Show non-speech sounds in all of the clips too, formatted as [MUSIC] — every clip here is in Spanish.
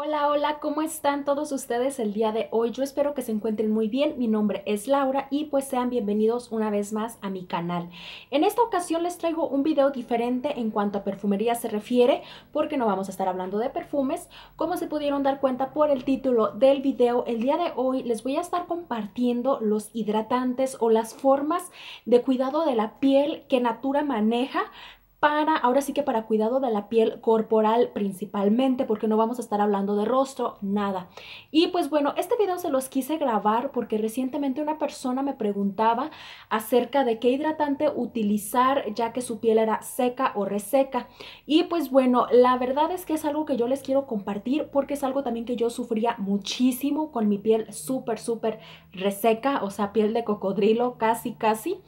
Hola, hola, ¿cómo están todos ustedes el día de hoy? Yo espero que se encuentren muy bien, mi nombre es Laura y pues sean bienvenidos una vez más a mi canal. En esta ocasión les traigo un video diferente en cuanto a perfumería se refiere, porque no vamos a estar hablando de perfumes. Como se pudieron dar cuenta por el título del video, el día de hoy les voy a estar compartiendo los hidratantes o las formas de cuidado de la piel que Natura maneja para, ahora sí que para cuidado de la piel corporal principalmente, porque no vamos a estar hablando de rostro, nada. Y pues bueno, este video se los quise grabar porque recientemente una persona me preguntaba acerca de qué hidratante utilizar ya que su piel era seca o reseca. Y pues bueno, la verdad es que es algo que yo les quiero compartir porque es algo también que yo sufría muchísimo con mi piel súper, súper reseca, o sea, piel de cocodrilo casi, casi.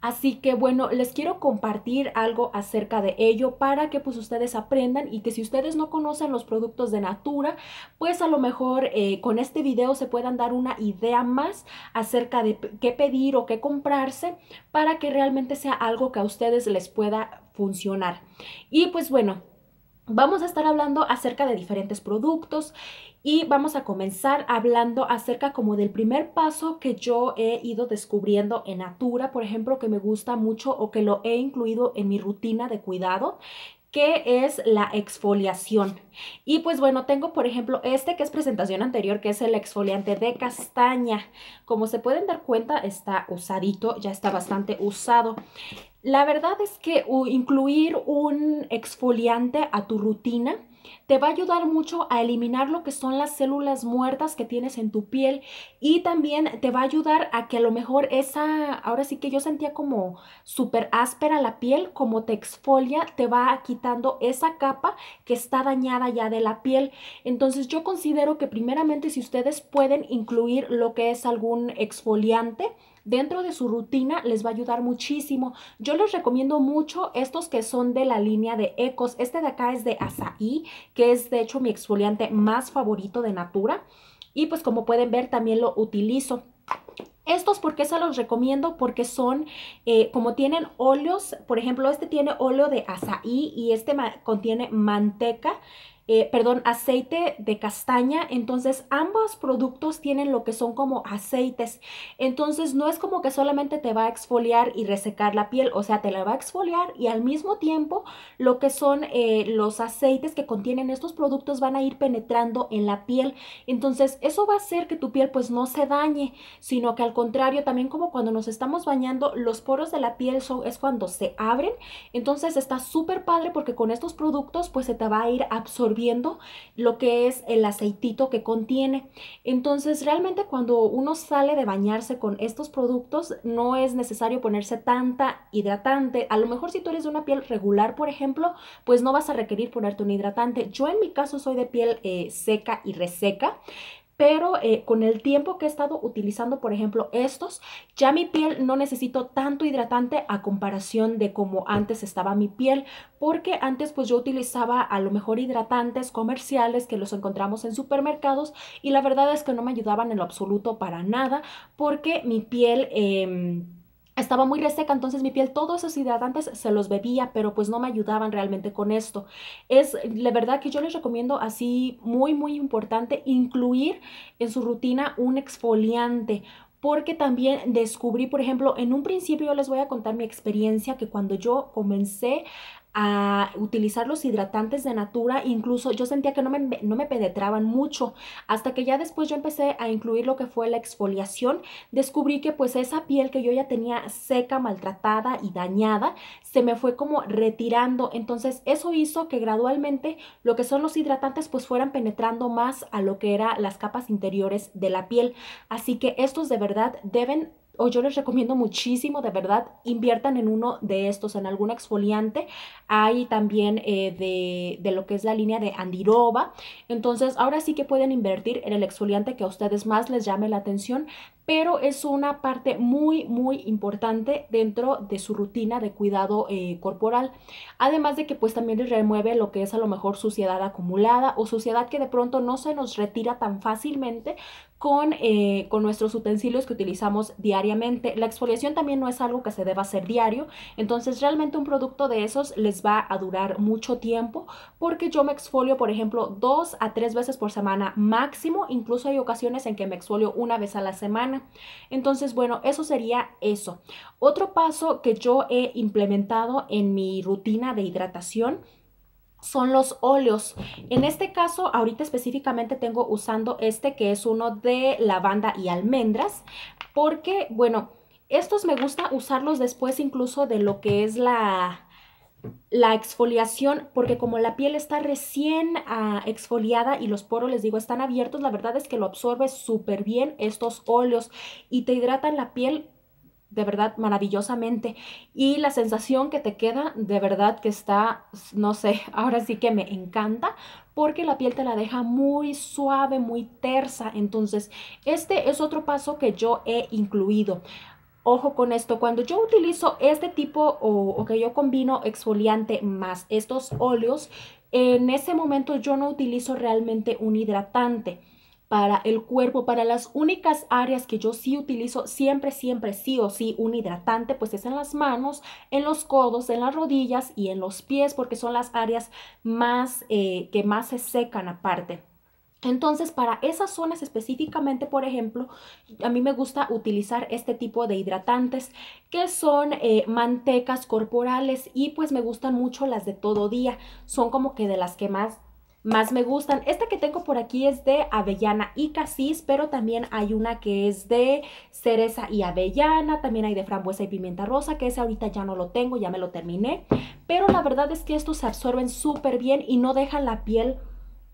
Así que bueno, les quiero compartir algo acerca de ello para que pues ustedes aprendan y que si ustedes no conocen los productos de Natura, pues a lo mejor eh, con este video se puedan dar una idea más acerca de qué pedir o qué comprarse para que realmente sea algo que a ustedes les pueda funcionar. Y pues bueno, Vamos a estar hablando acerca de diferentes productos y vamos a comenzar hablando acerca como del primer paso que yo he ido descubriendo en Natura, por ejemplo, que me gusta mucho o que lo he incluido en mi rutina de cuidado que es la exfoliación. Y pues bueno, tengo por ejemplo este que es presentación anterior, que es el exfoliante de castaña. Como se pueden dar cuenta, está usadito, ya está bastante usado. La verdad es que incluir un exfoliante a tu rutina te va a ayudar mucho a eliminar lo que son las células muertas que tienes en tu piel y también te va a ayudar a que a lo mejor esa, ahora sí que yo sentía como súper áspera la piel, como te exfolia, te va quitando esa capa que está dañada ya de la piel. Entonces yo considero que primeramente si ustedes pueden incluir lo que es algún exfoliante, dentro de su rutina les va a ayudar muchísimo. Yo les recomiendo mucho estos que son de la línea de Ecos. Este de acá es de Azaí, que es de hecho mi exfoliante más favorito de Natura. Y pues como pueden ver también lo utilizo. Estos, ¿por qué se los recomiendo? Porque son, eh, como tienen óleos, por ejemplo, este tiene óleo de azaí y este contiene manteca. Eh, perdón, aceite de castaña. Entonces ambos productos tienen lo que son como aceites. Entonces no es como que solamente te va a exfoliar y resecar la piel, o sea, te la va a exfoliar y al mismo tiempo lo que son eh, los aceites que contienen estos productos van a ir penetrando en la piel. Entonces eso va a hacer que tu piel pues no se dañe, sino que al contrario, también como cuando nos estamos bañando, los poros de la piel es cuando se abren. Entonces está súper padre porque con estos productos pues se te va a ir absorbiendo viendo lo que es el aceitito que contiene. Entonces, realmente cuando uno sale de bañarse con estos productos, no es necesario ponerse tanta hidratante. A lo mejor si tú eres de una piel regular, por ejemplo, pues no vas a requerir ponerte un hidratante. Yo en mi caso soy de piel eh, seca y reseca pero eh, con el tiempo que he estado utilizando, por ejemplo, estos, ya mi piel no necesito tanto hidratante a comparación de como antes estaba mi piel, porque antes pues yo utilizaba a lo mejor hidratantes comerciales que los encontramos en supermercados y la verdad es que no me ayudaban en lo absoluto para nada porque mi piel... Em, estaba muy reseca, entonces mi piel, todos esos hidratantes se los bebía, pero pues no me ayudaban realmente con esto. Es la verdad que yo les recomiendo así muy, muy importante incluir en su rutina un exfoliante, porque también descubrí, por ejemplo, en un principio yo les voy a contar mi experiencia que cuando yo comencé a utilizar los hidratantes de natura, incluso yo sentía que no me, penetraban mucho, hasta que ya después yo empecé a incluir lo que fue la exfoliación, descubrí que pues esa piel que yo ya tenía seca, maltratada y dañada, se me fue como retirando, entonces eso hizo que gradualmente lo que son los hidratantes pues fueran penetrando más a lo que eran las capas interiores de la piel, así que estos de verdad deben o yo les recomiendo muchísimo, de verdad, inviertan en uno de estos, en algún exfoliante. Hay también eh, de, de, lo que es la línea de Andiroba. Entonces, ahora sí que pueden invertir en el exfoliante que a ustedes más les llame la atención, pero es una parte muy, muy importante dentro de su rutina de cuidado eh, corporal. Además de que pues también les remueve lo que es a lo mejor suciedad acumulada o suciedad que de pronto no se nos retira tan fácilmente con, eh, con nuestros utensilios que utilizamos diariamente. La exfoliación también no es algo que se deba hacer diario, entonces realmente un producto de esos les va a durar mucho tiempo porque yo me exfolio, por ejemplo, dos a tres veces por semana máximo, incluso hay ocasiones en que me exfolio una vez a la semana entonces, bueno, eso sería eso. Otro paso que yo he implementado en mi rutina de hidratación son los óleos. En este caso, ahorita específicamente tengo usando este que es uno de lavanda y almendras, porque, bueno, estos me gusta usarlos después incluso de lo que es la la exfoliación, porque como la piel está recién ah, exfoliada y los poros, les digo, están abiertos, la verdad es que lo absorbe súper bien estos óleos y te hidratan la piel de verdad maravillosamente y la sensación que te queda de verdad que está no sé [LAUGHS] ahora sí que me encanta porque la piel te la deja muy suave muy tersa entonces este es otro paso que yo he incluido Ojo con esto, cuando yo utilizo este tipo o, que yo combino exfoliante más estos óleos, en ese momento yo no utilizo realmente un hidratante para el cuerpo, para las únicas áreas que yo sí utilizo siempre, siempre, sí o sí, un hidratante, pues es en las manos, en los codos, en las rodillas y en los pies, porque son las áreas más eh, que más se secan aparte. Entonces, para esas zonas específicamente, por ejemplo, a mí me gusta utilizar este tipo de hidratantes que son eh, mantecas corporales y pues me gustan mucho las de todo día. Son como que de las que más más me gustan. Esta que tengo por aquí es de avellana y casis, pero también hay una que es de cereza y avellana, también hay de frambuesa y pimienta rosa, que ese ahorita ya no lo tengo, ya me lo terminé. Pero la verdad es que estos se absorben súper bien y no dejan la piel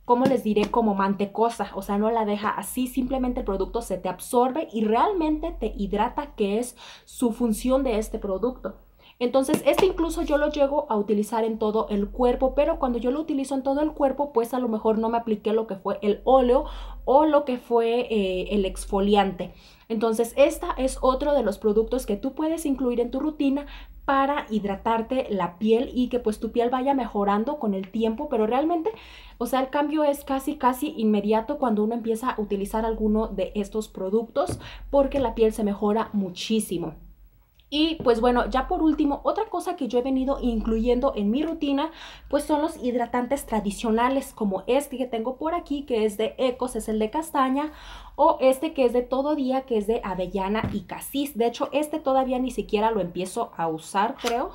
como les diré? Como mantecosa, o sea, no la deja así, simplemente el producto se te absorbe y realmente te hidrata, que es su función de este producto. Entonces, este incluso yo lo llego a utilizar en todo el cuerpo, pero cuando yo lo utilizo en todo el cuerpo, pues a lo mejor no me apliqué lo que fue el óleo o lo que fue eh, el exfoliante. Entonces, esta es otro de los productos que tú puedes incluir en tu rutina para hidratarte la piel y que pues tu piel vaya mejorando con el tiempo, pero realmente, o sea, el cambio es casi, casi inmediato cuando uno empieza a utilizar alguno de estos productos porque la piel se mejora muchísimo. Y pues bueno, ya por último, otra cosa que yo he venido incluyendo en mi rutina, pues son los hidratantes tradicionales, como este que tengo por aquí, que es de Ecos, es el de castaña, o este que es de todo día, que es de avellana y casis. De hecho, este todavía ni siquiera lo empiezo a usar, creo.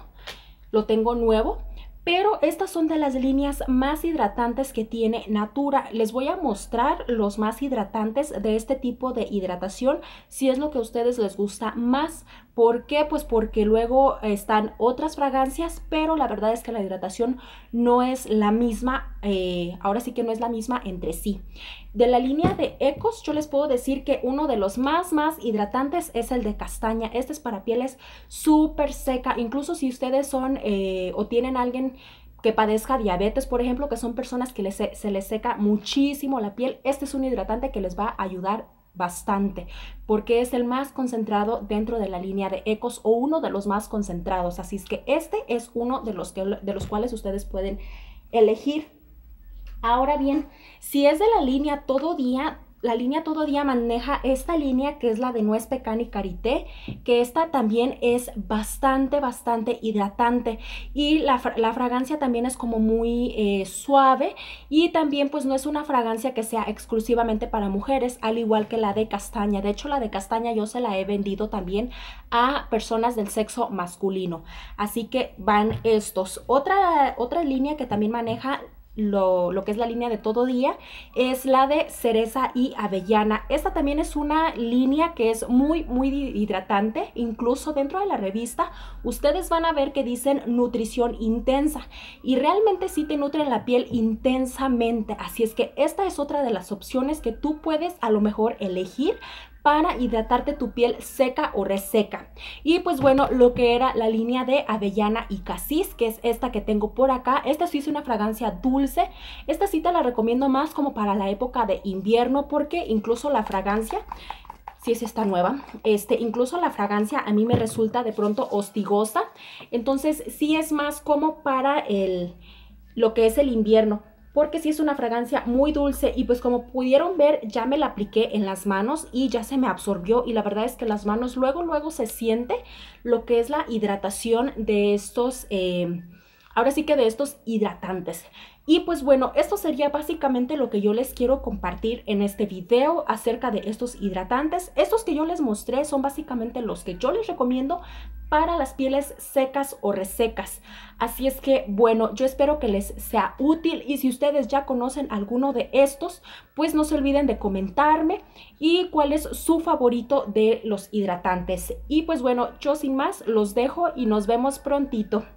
Lo tengo nuevo, pero estas son de las líneas más hidratantes que tiene Natura. Les voy a mostrar los más hidratantes de este tipo de hidratación, si es lo que a ustedes les gusta más. ¿Por qué? Pues porque luego están otras fragancias, pero la verdad es que la hidratación no es la misma, eh, ahora sí que no es la misma entre sí. De la línea de Ecos, yo les puedo decir que uno de los más, más hidratantes es el de castaña. Este es para pieles súper seca, incluso si ustedes son eh, o tienen alguien que padezca diabetes, por ejemplo, que son personas que les, se les seca muchísimo la piel, este es un hidratante que les va a ayudar bastante porque es el más concentrado dentro de la línea de ecos o uno de los más concentrados así es que este es uno de los de los cuales ustedes pueden elegir ahora bien si es de la línea todo día la línea Todo Día maneja esta línea que es la de nuez pecan y karité, que esta también es bastante, bastante hidratante y la, fragancia también es como muy eh, suave y también pues no es una fragancia que sea exclusivamente para mujeres, al igual que la de castaña. De hecho, la de castaña yo se la he vendido también a personas del sexo masculino. Así que van estos. Otra, otra línea que también maneja lo, que es la línea de todo día es la de cereza y avellana. Esta también es una línea que es muy, muy hidratante. Incluso dentro de la revista ustedes van a ver que dicen nutrición intensa y realmente sí te nutren la piel intensamente. Así es que esta es otra de las opciones que tú puedes a lo mejor elegir para hidratarte tu piel seca o reseca. Y pues bueno, lo que era la línea de avellana y casis, que es esta que tengo por acá. Esta sí es una fragancia dulce. Esta sí te la recomiendo más como para la época de invierno porque incluso la fragancia si es esta nueva, este, incluso la fragancia a mí me resulta de pronto hostigosa, entonces sí es más como para el, lo que es el invierno, porque sí es una fragancia muy dulce y pues como pudieron ver ya me la apliqué en las manos y ya se me absorbió y la verdad es que las manos luego luego se siente lo que es la hidratación de estos, em, ahora sí que de estos hidratantes. Y pues bueno, esto sería básicamente lo que yo les quiero compartir en este video acerca de estos hidratantes. Estos que yo les mostré son básicamente los que yo les recomiendo para las pieles secas o resecas. Así es que, bueno, yo espero que les sea útil y si ustedes ya conocen alguno de estos, pues no se olviden de comentarme y cuál es su favorito de los hidratantes. Y pues bueno, yo sin más los dejo y nos vemos prontito.